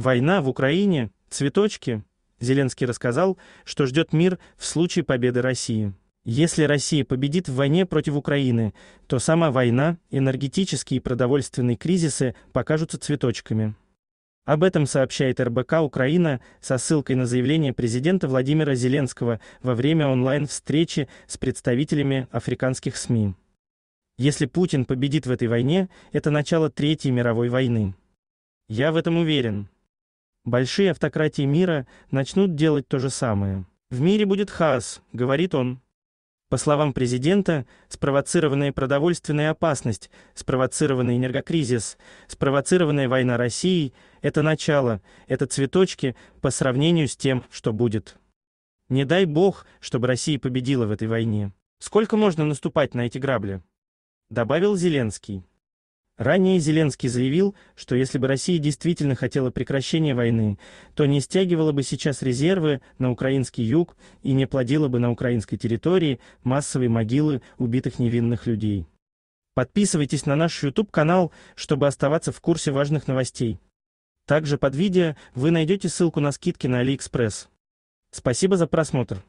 Война в Украине, цветочки. Зеленский рассказал, что ждет мир в случае победы России. Если Россия победит в войне против Украины, то сама война, энергетические и продовольственные кризисы покажутся цветочками. Об этом сообщает РБК Украина со ссылкой на заявление президента Владимира Зеленского во время онлайн-встречи с представителями африканских СМИ. Если Путин победит в этой войне, это начало Третьей мировой войны. Я в этом уверен. Большие автократии мира начнут делать то же самое. В мире будет хаос, говорит он. По словам президента, спровоцированная продовольственная опасность, спровоцированный энергокризис, спровоцированная война России это начало, это цветочки по сравнению с тем, что будет. Не дай бог, чтобы Россия победила в этой войне. Сколько можно наступать на эти грабли? добавил Зеленский. Ранее Зеленский заявил, что если бы Россия действительно хотела прекращения войны, то не стягивала бы сейчас резервы на украинский юг и не плодила бы на украинской территории массовые могилы убитых невинных людей. Подписывайтесь на наш YouTube-канал, чтобы оставаться в курсе важных новостей. Также под видео вы найдете ссылку на скидки на AliExpress. Спасибо за просмотр.